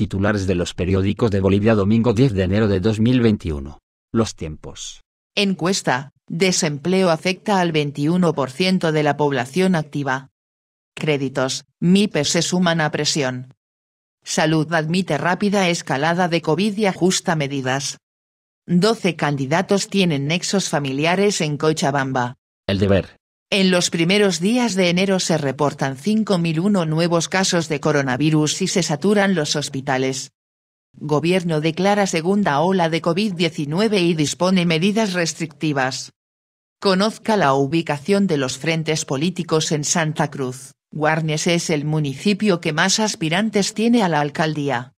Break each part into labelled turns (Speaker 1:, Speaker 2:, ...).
Speaker 1: Titulares de los periódicos de Bolivia domingo 10 de enero de 2021. Los tiempos. Encuesta. Desempleo afecta al 21% de la población activa. Créditos. MIPES se suman a presión. Salud admite rápida escalada de COVID y ajusta medidas. 12 candidatos tienen nexos familiares en Cochabamba. El deber. En los primeros días de enero se reportan 5.001 nuevos casos de coronavirus y se saturan los hospitales. Gobierno declara segunda ola de COVID-19 y dispone medidas restrictivas. Conozca la ubicación de los frentes políticos en Santa Cruz. warnes es el municipio que más aspirantes tiene a la alcaldía.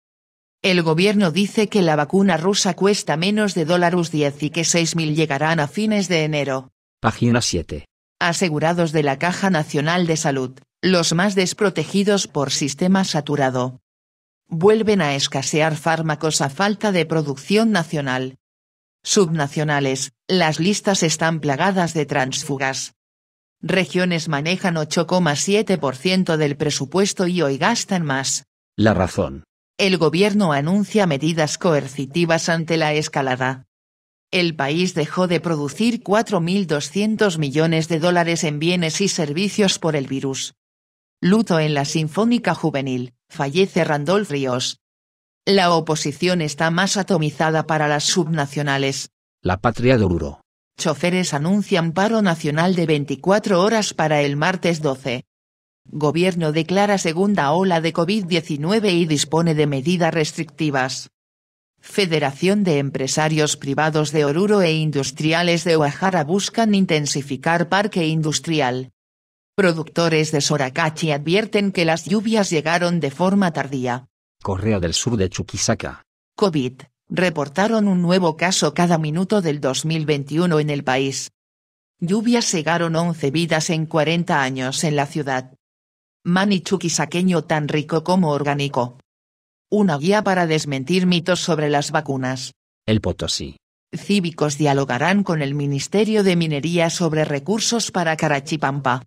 Speaker 1: El gobierno dice que la vacuna rusa cuesta menos de dólares 10 y que 6.000 llegarán a fines de enero. Página 7 asegurados de la Caja Nacional de Salud, los más desprotegidos por sistema saturado. Vuelven a escasear fármacos a falta de producción nacional. Subnacionales, las listas están plagadas de transfugas. Regiones manejan 8,7% del presupuesto y hoy gastan más. La razón. El gobierno anuncia medidas coercitivas ante la escalada el país dejó de producir 4.200 millones de dólares en bienes y servicios por el virus. Luto en la Sinfónica Juvenil, fallece Randolph Ríos. La oposición está más atomizada para las subnacionales. La patria de Choferes anuncian paro nacional de 24 horas para el martes 12. Gobierno declara segunda ola de COVID-19 y dispone de medidas restrictivas. Federación de Empresarios Privados de Oruro e Industriales de Oaxaca buscan intensificar parque industrial. Productores de Soracachi advierten que las lluvias llegaron de forma tardía. Correa del Sur de Chuquisaca. COVID. Reportaron un nuevo caso cada minuto del 2021 en el país. Lluvias cegaron 11 vidas en 40 años en la ciudad. Mani chuquisaqueño tan rico como orgánico. Una guía para desmentir mitos sobre las vacunas. El Potosí. Cívicos dialogarán con el Ministerio de Minería sobre recursos para Carachipampa.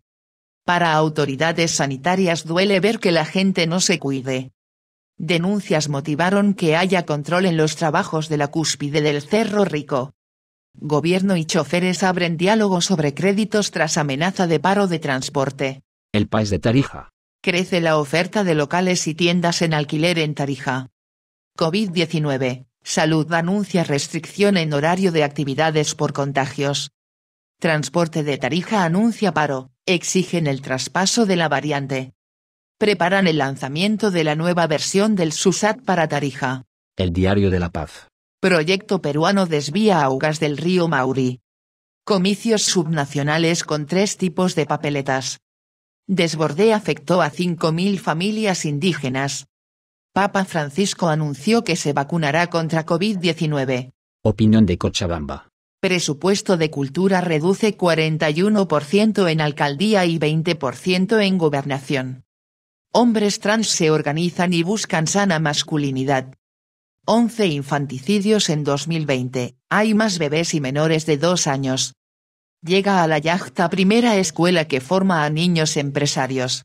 Speaker 1: Para autoridades sanitarias duele ver que la gente no se cuide. Denuncias motivaron que haya control en los trabajos de la cúspide del Cerro Rico. Gobierno y choferes abren diálogo sobre créditos tras amenaza de paro de transporte. El país de Tarija crece la oferta de locales y tiendas en alquiler en Tarija. COVID-19, Salud anuncia restricción en horario de actividades por contagios. Transporte de Tarija anuncia paro, exigen el traspaso de la variante. Preparan el lanzamiento de la nueva versión del SUSAT para Tarija. El Diario de la Paz. Proyecto peruano desvía augas del río Mauri. Comicios subnacionales con tres tipos de papeletas. Desbordé afectó a 5.000 familias indígenas. Papa Francisco anunció que se vacunará contra COVID-19. Opinión de Cochabamba. Presupuesto de cultura reduce 41% en alcaldía y 20% en gobernación. Hombres trans se organizan y buscan sana masculinidad. 11 infanticidios en 2020. Hay más bebés y menores de 2 años llega a la Yachta primera escuela que forma a niños empresarios.